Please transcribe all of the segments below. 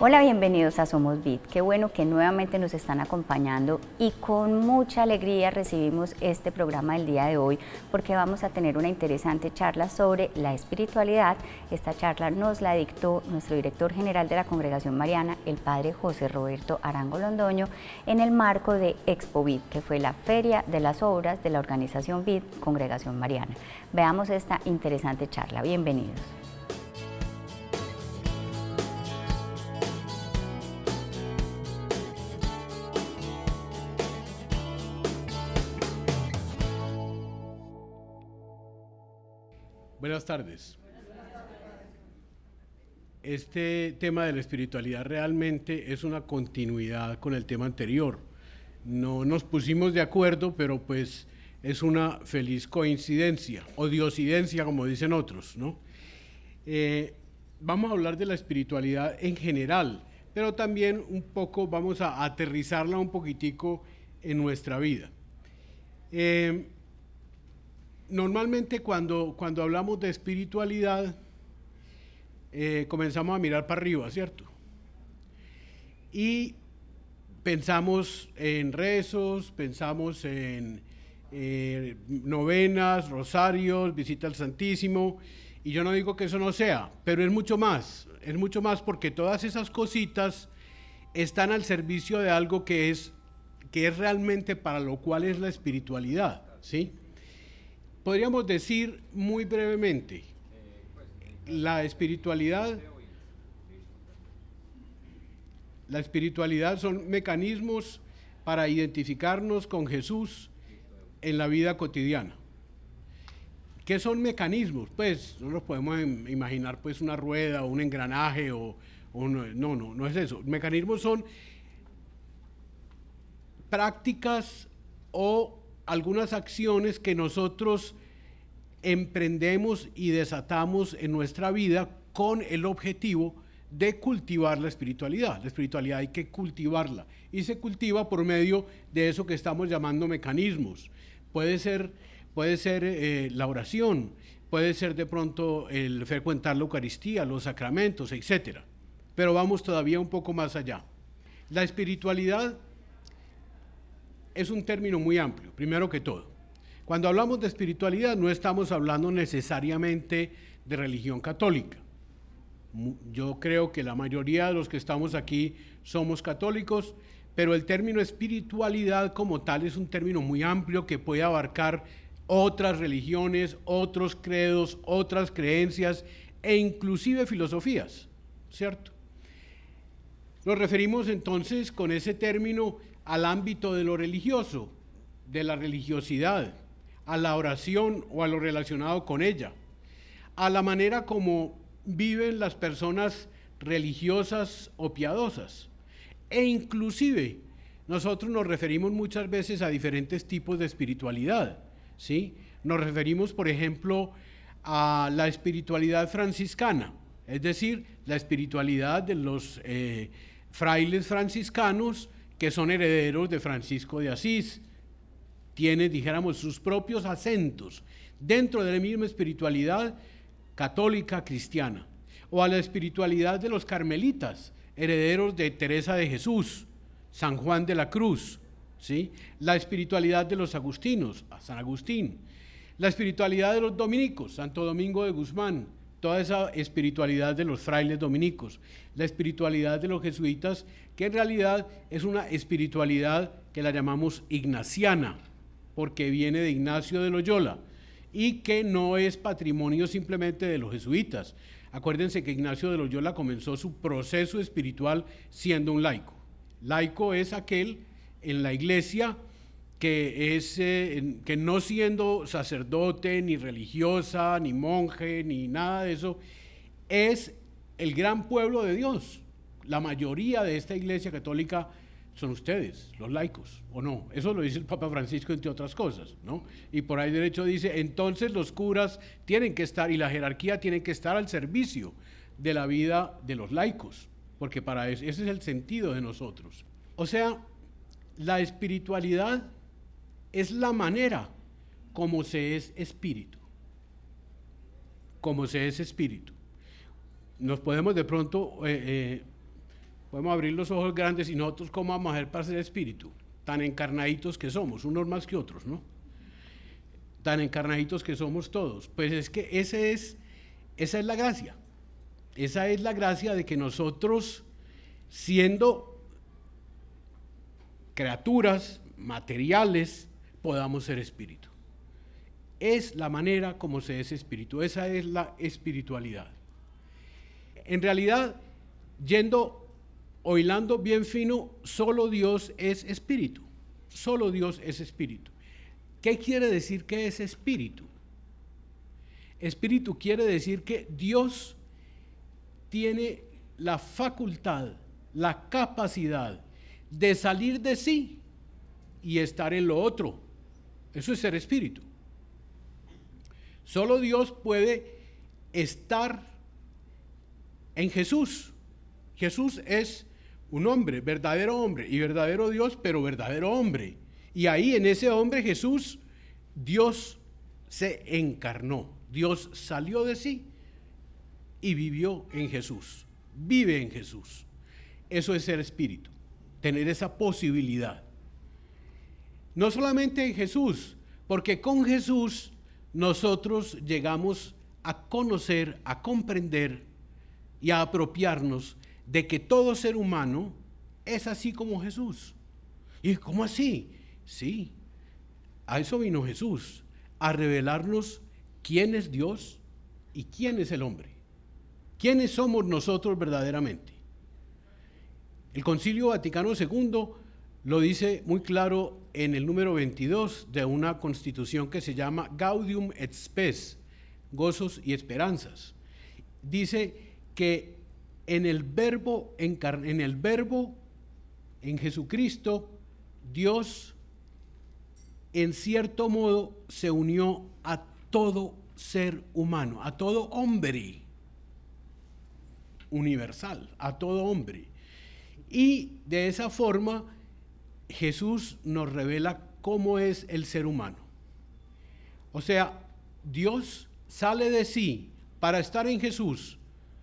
Hola, bienvenidos a Somos vid Qué bueno que nuevamente nos están acompañando y con mucha alegría recibimos este programa del día de hoy porque vamos a tener una interesante charla sobre la espiritualidad. Esta charla nos la dictó nuestro director general de la Congregación Mariana, el padre José Roberto Arango Londoño, en el marco de Expo VID, que fue la feria de las obras de la organización vid Congregación Mariana. Veamos esta interesante charla. Bienvenidos. Buenas tardes. Este tema de la espiritualidad realmente es una continuidad con el tema anterior. No nos pusimos de acuerdo, pero pues es una feliz coincidencia, o diosidencia, como dicen otros, ¿no? Eh, vamos a hablar de la espiritualidad en general, pero también un poco vamos a aterrizarla un poquitico en nuestra vida. Eh, normalmente cuando, cuando hablamos de espiritualidad, eh, comenzamos a mirar para arriba, ¿cierto? Y pensamos en rezos, pensamos en eh, novenas, rosarios, visita al Santísimo, y yo no digo que eso no sea, pero es mucho más, es mucho más porque todas esas cositas están al servicio de algo que es, que es realmente para lo cual es la espiritualidad, ¿sí? podríamos decir muy brevemente, la espiritualidad, la espiritualidad son mecanismos para identificarnos con Jesús en la vida cotidiana. ¿Qué son mecanismos? Pues no nos podemos em, imaginar pues una rueda o un engranaje o, no, no, no es eso. Mecanismos son prácticas o algunas acciones que nosotros emprendemos y desatamos en nuestra vida con el objetivo de cultivar la espiritualidad. La espiritualidad hay que cultivarla y se cultiva por medio de eso que estamos llamando mecanismos. Puede ser, puede ser eh, la oración, puede ser de pronto el frecuentar la Eucaristía, los sacramentos, etc. Pero vamos todavía un poco más allá. La espiritualidad es un término muy amplio, primero que todo. Cuando hablamos de espiritualidad no estamos hablando necesariamente de religión católica. Yo creo que la mayoría de los que estamos aquí somos católicos, pero el término espiritualidad como tal es un término muy amplio que puede abarcar otras religiones, otros credos, otras creencias e inclusive filosofías, ¿cierto? Nos referimos entonces con ese término al ámbito de lo religioso, de la religiosidad, a la oración o a lo relacionado con ella, a la manera como viven las personas religiosas o piadosas. E inclusive nosotros nos referimos muchas veces a diferentes tipos de espiritualidad. ¿sí? Nos referimos, por ejemplo, a la espiritualidad franciscana, es decir, la espiritualidad de los eh, frailes franciscanos que son herederos de Francisco de Asís, tiene, dijéramos, sus propios acentos dentro de la misma espiritualidad católica cristiana, o a la espiritualidad de los carmelitas, herederos de Teresa de Jesús, San Juan de la Cruz, ¿sí? la espiritualidad de los agustinos, a San Agustín, la espiritualidad de los dominicos, Santo Domingo de Guzmán, toda esa espiritualidad de los frailes dominicos, la espiritualidad de los jesuitas, que en realidad es una espiritualidad que la llamamos ignaciana, porque viene de Ignacio de Loyola, y que no es patrimonio simplemente de los jesuitas. Acuérdense que Ignacio de Loyola comenzó su proceso espiritual siendo un laico. Laico es aquel en la iglesia que, es, eh, que no siendo sacerdote, ni religiosa, ni monje, ni nada de eso, es el gran pueblo de Dios. La mayoría de esta iglesia católica son ustedes, los laicos, ¿o no? Eso lo dice el Papa Francisco, entre otras cosas, ¿no? Y por ahí derecho dice, entonces los curas tienen que estar, y la jerarquía tiene que estar al servicio de la vida de los laicos, porque para eso, ese es el sentido de nosotros. O sea, la espiritualidad es la manera como se es espíritu. Como se es espíritu. Nos podemos de pronto, eh, eh, podemos abrir los ojos grandes y nosotros como vamos a para ser espíritu. Tan encarnaditos que somos, unos más que otros, ¿no? Tan encarnaditos que somos todos. Pues es que ese es, esa es la gracia. Esa es la gracia de que nosotros, siendo criaturas materiales, podamos ser espíritu. Es la manera como se es espíritu, esa es la espiritualidad. En realidad, yendo o hilando bien fino, solo Dios es espíritu, solo Dios es espíritu. ¿Qué quiere decir que es espíritu? Espíritu quiere decir que Dios tiene la facultad, la capacidad de salir de sí y estar en lo otro. Eso es ser espíritu. Solo Dios puede estar en Jesús. Jesús es un hombre, verdadero hombre y verdadero Dios, pero verdadero hombre. Y ahí en ese hombre Jesús, Dios se encarnó, Dios salió de sí y vivió en Jesús, vive en Jesús. Eso es ser espíritu, tener esa posibilidad. No solamente en Jesús, porque con Jesús nosotros llegamos a conocer, a comprender y a apropiarnos de que todo ser humano es así como Jesús. ¿Y cómo así? Sí, a eso vino Jesús, a revelarnos quién es Dios y quién es el hombre. ¿Quiénes somos nosotros verdaderamente? El Concilio Vaticano II lo dice muy claro en el número 22 de una constitución que se llama Gaudium et Spes, gozos y esperanzas. Dice que en el verbo en el verbo en Jesucristo Dios en cierto modo se unió a todo ser humano, a todo hombre universal, a todo hombre. Y de esa forma Jesús nos revela cómo es el ser humano. O sea, Dios sale de sí para estar en Jesús.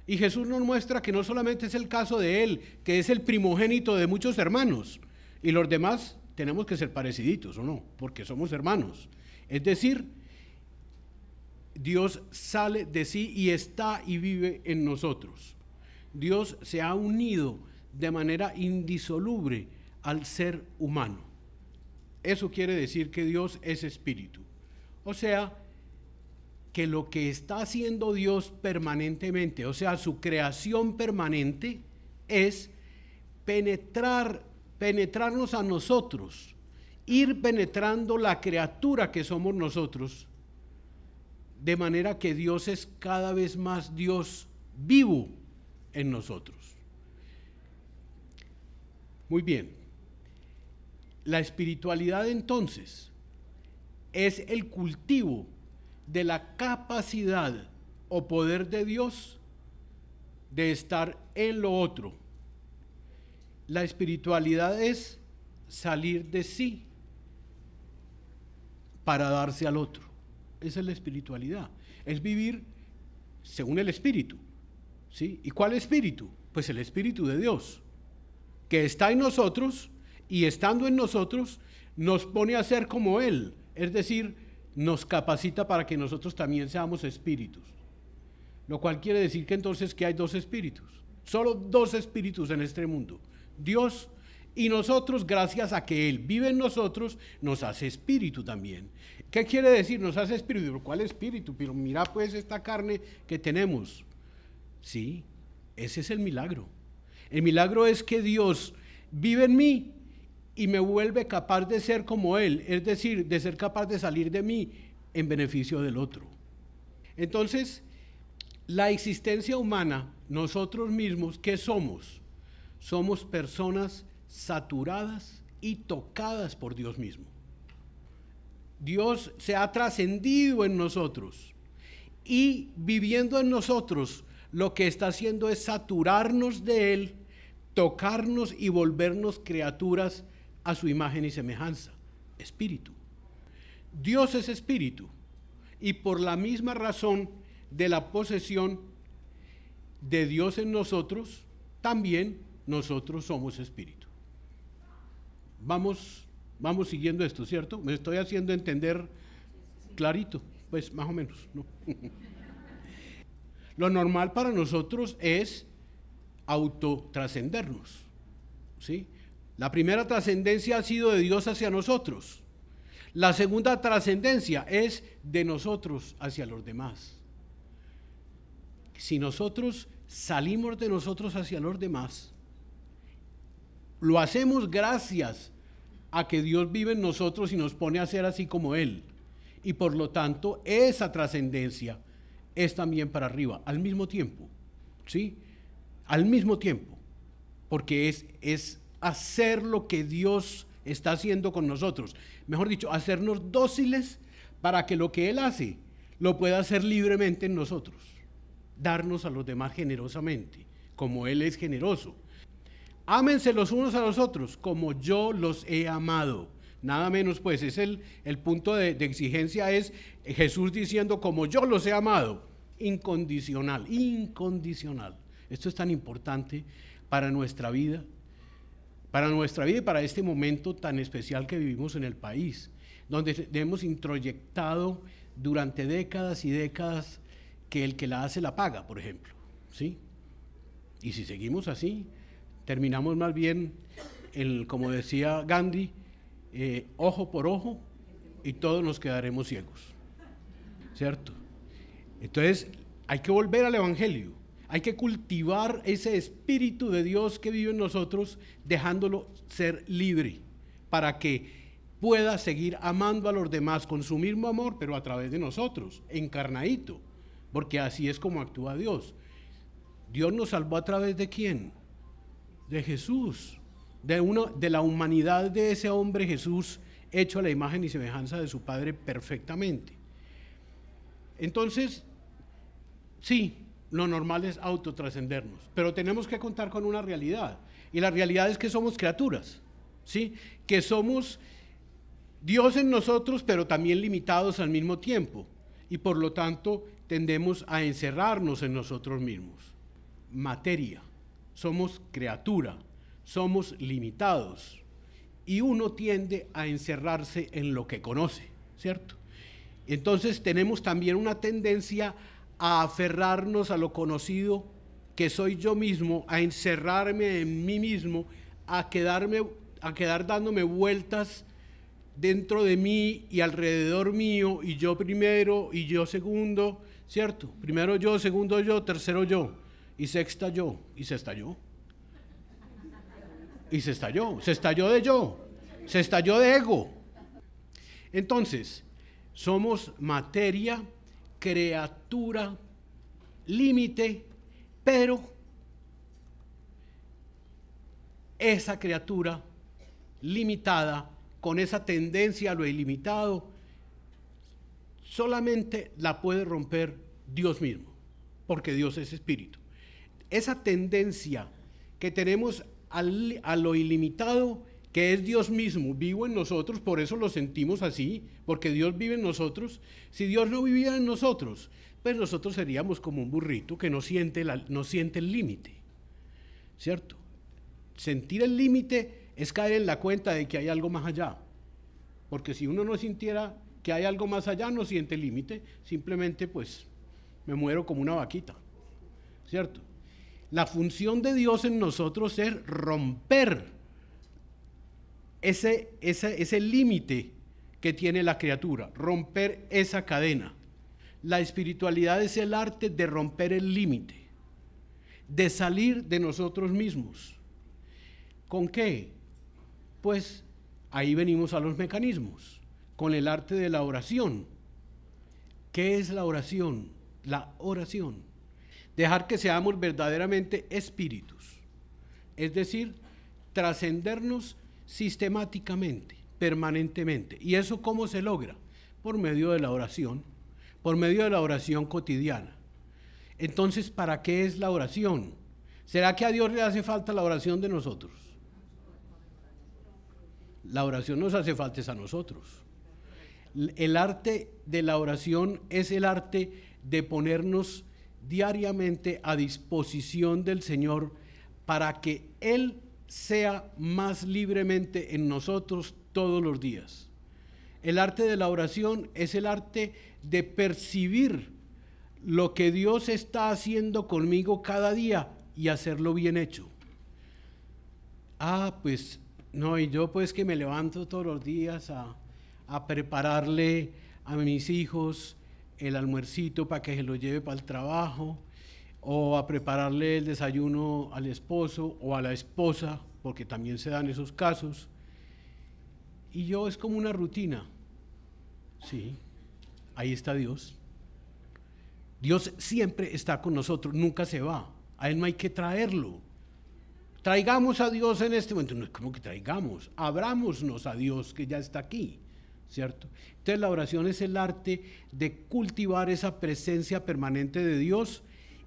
Y Jesús nos muestra que no solamente es el caso de Él, que es el primogénito de muchos hermanos. Y los demás tenemos que ser pareciditos, ¿o no? Porque somos hermanos. Es decir, Dios sale de sí y está y vive en nosotros. Dios se ha unido de manera indisoluble al ser humano. Eso quiere decir que Dios es espíritu. O sea, que lo que está haciendo Dios permanentemente, o sea, su creación permanente, es penetrar, penetrarnos a nosotros, ir penetrando la criatura que somos nosotros, de manera que Dios es cada vez más Dios vivo en nosotros. Muy bien. La espiritualidad entonces es el cultivo de la capacidad o poder de Dios de estar en lo otro. La espiritualidad es salir de sí para darse al otro. Esa es la espiritualidad. Es vivir según el espíritu. ¿sí? ¿Y cuál espíritu? Pues el espíritu de Dios, que está en nosotros y estando en nosotros nos pone a ser como Él, es decir, nos capacita para que nosotros también seamos espíritus. Lo cual quiere decir que entonces que hay dos espíritus, solo dos espíritus en este mundo, Dios y nosotros, gracias a que Él vive en nosotros, nos hace espíritu también. ¿Qué quiere decir? Nos hace espíritu. ¿Cuál espíritu? Pero mira pues esta carne que tenemos. Sí, ese es el milagro. El milagro es que Dios vive en mí y me vuelve capaz de ser como Él, es decir, de ser capaz de salir de mí en beneficio del otro. Entonces, la existencia humana, nosotros mismos, ¿qué somos? Somos personas saturadas y tocadas por Dios mismo. Dios se ha trascendido en nosotros y viviendo en nosotros lo que está haciendo es saturarnos de Él, tocarnos y volvernos criaturas a su imagen y semejanza, espíritu. Dios es espíritu y por la misma razón de la posesión de Dios en nosotros, también nosotros somos espíritu. Vamos, vamos siguiendo esto, ¿cierto? Me estoy haciendo entender clarito, pues más o menos, ¿no? Lo normal para nosotros es autotrascendernos, ¿sí? La primera trascendencia ha sido de Dios hacia nosotros. La segunda trascendencia es de nosotros hacia los demás. Si nosotros salimos de nosotros hacia los demás, lo hacemos gracias a que Dios vive en nosotros y nos pone a ser así como Él. Y por lo tanto, esa trascendencia es también para arriba, al mismo tiempo. ¿Sí? Al mismo tiempo. Porque es, es hacer lo que Dios está haciendo con nosotros. Mejor dicho, hacernos dóciles para que lo que Él hace lo pueda hacer libremente en nosotros. Darnos a los demás generosamente, como Él es generoso. Ámense los unos a los otros, como yo los he amado. Nada menos, pues, es el, el punto de, de exigencia, es Jesús diciendo, como yo los he amado, incondicional, incondicional. Esto es tan importante para nuestra vida, para nuestra vida y para este momento tan especial que vivimos en el país, donde hemos introyectado durante décadas y décadas que el que la hace la paga, por ejemplo. ¿sí? Y si seguimos así, terminamos más bien, como decía Gandhi, eh, ojo por ojo y todos nos quedaremos ciegos. ¿Cierto? Entonces, hay que volver al Evangelio hay que cultivar ese espíritu de Dios que vive en nosotros, dejándolo ser libre, para que pueda seguir amando a los demás con su mismo amor, pero a través de nosotros, encarnadito, porque así es como actúa Dios. Dios nos salvó a través de quién? De Jesús, de, uno, de la humanidad de ese hombre Jesús hecho a la imagen y semejanza de su Padre perfectamente. Entonces, sí, lo normal es autotrascendernos, pero tenemos que contar con una realidad, y la realidad es que somos criaturas, ¿sí? Que somos Dios en nosotros, pero también limitados al mismo tiempo, y por lo tanto tendemos a encerrarnos en nosotros mismos. Materia, somos criatura, somos limitados, y uno tiende a encerrarse en lo que conoce, ¿cierto? Entonces tenemos también una tendencia a a aferrarnos a lo conocido que soy yo mismo, a encerrarme en mí mismo, a quedarme a quedar dándome vueltas dentro de mí y alrededor mío y yo primero y yo segundo, ¿cierto? Primero yo, segundo yo, tercero yo y sexta yo y se estalló. Y se estalló, se estalló de yo, se estalló de ego. Entonces, somos materia criatura límite, pero esa criatura limitada, con esa tendencia a lo ilimitado, solamente la puede romper Dios mismo, porque Dios es espíritu. Esa tendencia que tenemos a lo ilimitado que es Dios mismo vivo en nosotros, por eso lo sentimos así, porque Dios vive en nosotros. Si Dios no viviera en nosotros, pues nosotros seríamos como un burrito que no siente, la, no siente el límite, ¿cierto? Sentir el límite es caer en la cuenta de que hay algo más allá, porque si uno no sintiera que hay algo más allá, no siente el límite, simplemente pues me muero como una vaquita, ¿cierto? La función de Dios en nosotros es romper ese, ese, el límite que tiene la criatura, romper esa cadena. La espiritualidad es el arte de romper el límite, de salir de nosotros mismos. ¿Con qué? Pues ahí venimos a los mecanismos, con el arte de la oración. ¿Qué es la oración? La oración. Dejar que seamos verdaderamente espíritus, es decir, trascendernos sistemáticamente, permanentemente. ¿Y eso cómo se logra? Por medio de la oración, por medio de la oración cotidiana. Entonces, ¿para qué es la oración? ¿Será que a Dios le hace falta la oración de nosotros? La oración nos hace falta a nosotros. El arte de la oración es el arte de ponernos diariamente a disposición del Señor para que Él sea más libremente en nosotros todos los días. El arte de la oración es el arte de percibir lo que Dios está haciendo conmigo cada día y hacerlo bien hecho. Ah, pues no, y yo pues que me levanto todos los días a, a prepararle a mis hijos el almuercito para que se lo lleve para el trabajo o a prepararle el desayuno al esposo o a la esposa, porque también se dan esos casos. Y yo es como una rutina. Sí, ahí está Dios. Dios siempre está con nosotros, nunca se va. A Él no hay que traerlo. Traigamos a Dios en este momento. No es como que traigamos, abrámonos a Dios que ya está aquí. ¿Cierto? Entonces la oración es el arte de cultivar esa presencia permanente de Dios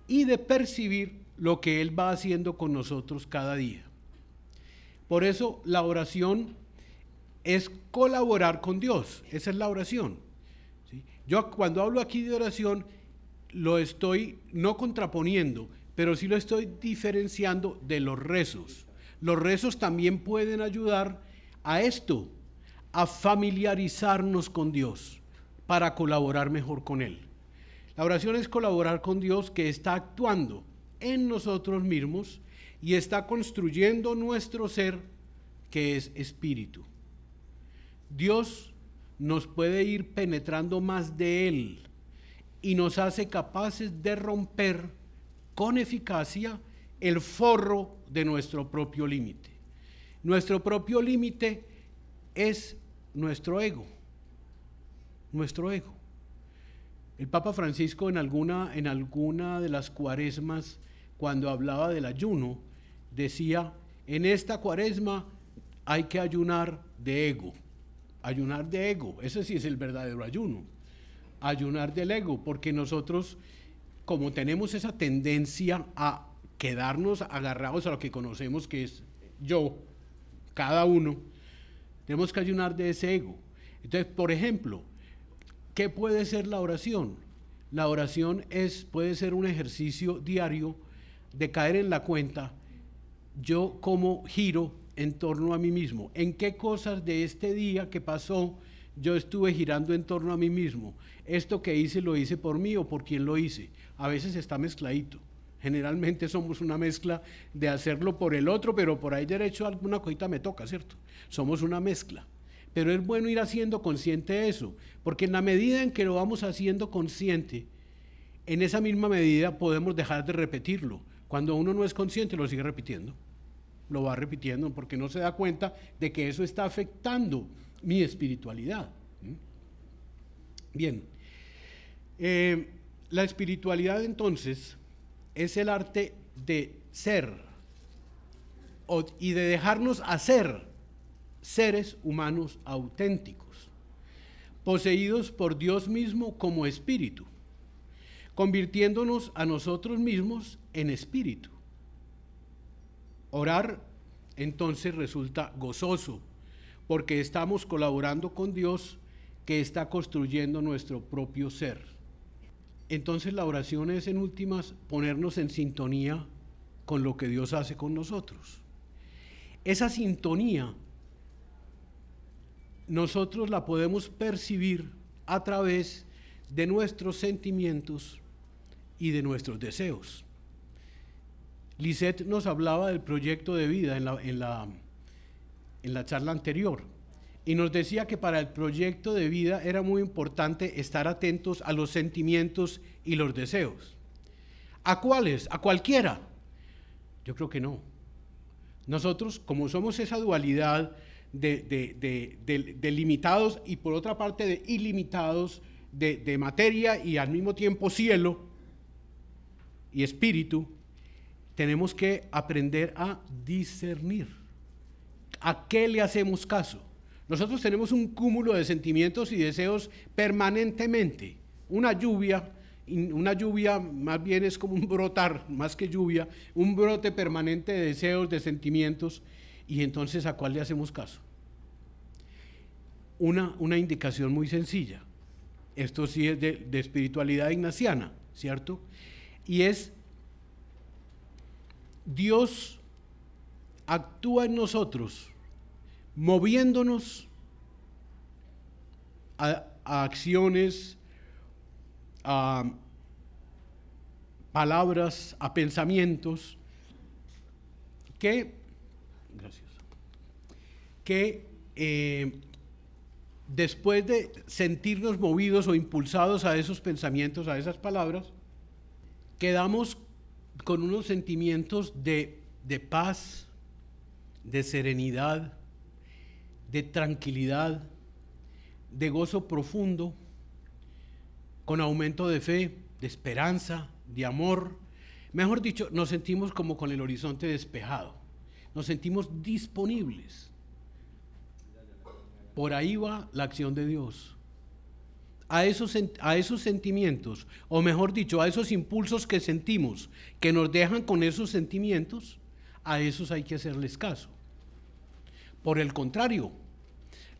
y de percibir lo que Él va haciendo con nosotros cada día. Por eso la oración es colaborar con Dios, esa es la oración. Yo cuando hablo aquí de oración lo estoy no contraponiendo, pero sí lo estoy diferenciando de los rezos. Los rezos también pueden ayudar a esto, a familiarizarnos con Dios para colaborar mejor con Él. La oración es colaborar con Dios que está actuando en nosotros mismos y está construyendo nuestro ser que es espíritu. Dios nos puede ir penetrando más de Él y nos hace capaces de romper con eficacia el forro de nuestro propio límite. Nuestro propio límite es nuestro ego, nuestro ego. El Papa Francisco en alguna, en alguna de las cuaresmas, cuando hablaba del ayuno, decía, en esta cuaresma hay que ayunar de ego. Ayunar de ego, ese sí es el verdadero ayuno. Ayunar del ego, porque nosotros, como tenemos esa tendencia a quedarnos agarrados a lo que conocemos que es yo, cada uno, tenemos que ayunar de ese ego. Entonces, por ejemplo, ¿Qué puede ser la oración? La oración es, puede ser un ejercicio diario de caer en la cuenta, yo como giro en torno a mí mismo. ¿En qué cosas de este día que pasó yo estuve girando en torno a mí mismo? ¿Esto que hice lo hice por mí o por quién lo hice? A veces está mezcladito. Generalmente somos una mezcla de hacerlo por el otro, pero por ahí derecho alguna cosita me toca, ¿cierto? Somos una mezcla. Pero es bueno ir haciendo consciente eso, porque en la medida en que lo vamos haciendo consciente, en esa misma medida podemos dejar de repetirlo. Cuando uno no es consciente, lo sigue repitiendo. Lo va repitiendo porque no se da cuenta de que eso está afectando mi espiritualidad. Bien. Eh, la espiritualidad entonces es el arte de ser y de dejarnos hacer seres humanos auténticos, poseídos por Dios mismo como espíritu, convirtiéndonos a nosotros mismos en espíritu. Orar entonces resulta gozoso, porque estamos colaborando con Dios que está construyendo nuestro propio ser. Entonces la oración es en últimas ponernos en sintonía con lo que Dios hace con nosotros. Esa sintonía nosotros la podemos percibir a través de nuestros sentimientos y de nuestros deseos. Lisette nos hablaba del proyecto de vida en la, en la, en la charla anterior y nos decía que para el proyecto de vida era muy importante estar atentos a los sentimientos y los deseos. ¿A cuáles? ¿A cualquiera? Yo creo que no. Nosotros, como somos esa dualidad de, limitados y por otra parte de ilimitados de, materia y al mismo tiempo cielo y espíritu, tenemos que aprender a discernir. ¿A qué le hacemos caso? Nosotros tenemos un cúmulo de sentimientos y deseos permanentemente, una lluvia una lluvia más bien es como un brotar, más que lluvia, un brote permanente de deseos, de sentimientos. Y entonces, ¿a cuál le hacemos caso? Una, una indicación muy sencilla. Esto sí es de, espiritualidad ignaciana, ¿cierto? Y es, Dios actúa en nosotros moviéndonos a, a acciones, a palabras, a pensamientos que Gracias. Que eh, después de sentirnos movidos o impulsados a esos pensamientos, a esas palabras, quedamos con unos sentimientos de paz, de serenidad, de tranquilidad, de gozo profundo, con aumento de fe, de esperanza, de amor. Mejor dicho, nos sentimos como con el horizonte despejado. Nos sentimos disponibles. Por ahí va la acción de Dios. A esos, a esos sentimientos, o mejor dicho, a esos impulsos que sentimos, que nos dejan con esos sentimientos, a esos hay que hacerles caso. Por el contrario,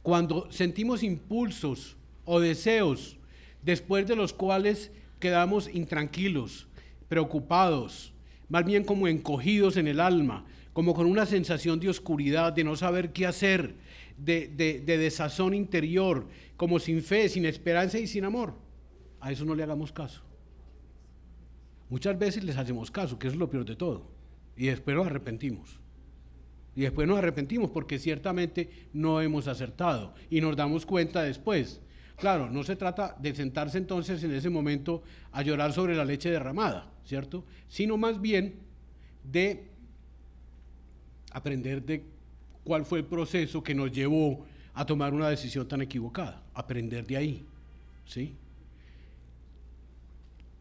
cuando sentimos impulsos o deseos después de los cuales quedamos intranquilos, preocupados, más bien como encogidos en el alma, como con una sensación de oscuridad, de no saber qué hacer, de, de, desazón interior, como sin fe, sin esperanza y sin amor. A eso no le hagamos caso. Muchas veces les hacemos caso, que es lo peor de todo, y después nos arrepentimos. Y después nos arrepentimos porque ciertamente no hemos acertado y nos damos cuenta después Claro, no se trata de sentarse entonces en ese momento a llorar sobre la leche derramada, ¿cierto? Sino más bien de aprender de cuál fue el proceso que nos llevó a tomar una decisión tan equivocada, aprender de ahí, ¿sí?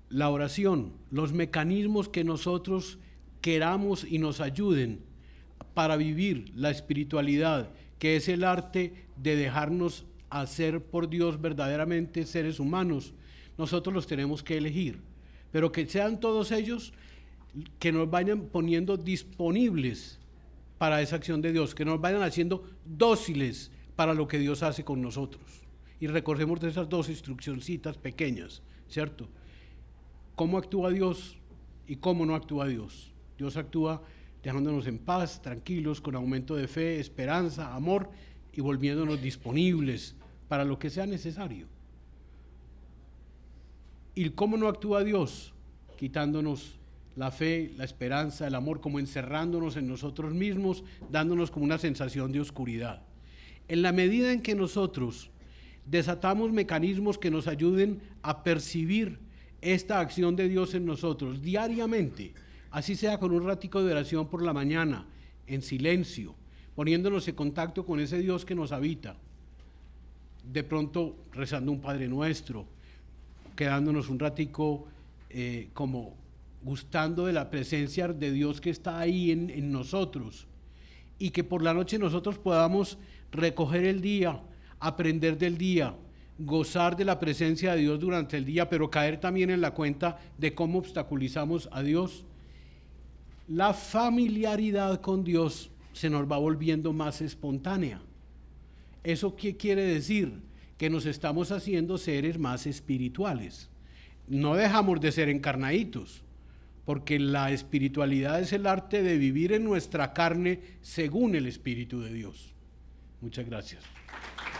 La oración, los mecanismos que nosotros queramos y nos ayuden para vivir la espiritualidad, que es el arte de dejarnos hacer por Dios verdaderamente seres humanos, nosotros los tenemos que elegir. Pero que sean todos ellos que nos vayan poniendo disponibles para esa acción de Dios, que nos vayan haciendo dóciles para lo que Dios hace con nosotros. Y recordemos de esas dos instruccioncitas pequeñas, ¿cierto? ¿Cómo actúa Dios y cómo no actúa Dios? Dios actúa dejándonos en paz, tranquilos, con aumento de fe, esperanza, amor y volviéndonos disponibles para lo que sea necesario. ¿Y cómo no actúa Dios? Quitándonos la fe, la esperanza, el amor, como encerrándonos en nosotros mismos, dándonos como una sensación de oscuridad. En la medida en que nosotros desatamos mecanismos que nos ayuden a percibir esta acción de Dios en nosotros diariamente, así sea con un ratico de oración por la mañana, en silencio, poniéndonos en contacto con ese Dios que nos habita. De pronto rezando un Padre Nuestro, quedándonos un ratico eh, como gustando de la presencia de Dios que está ahí en nosotros y que por la noche nosotros podamos recoger el día, aprender del día, gozar de la presencia de Dios durante el día, pero caer también en la cuenta de cómo obstaculizamos a Dios. La familiaridad con Dios se nos va volviendo más espontánea. ¿Eso qué quiere decir? Que nos estamos haciendo seres más espirituales. No dejamos de ser encarnaditos, porque la espiritualidad es el arte de vivir en nuestra carne según el Espíritu de Dios. Muchas gracias.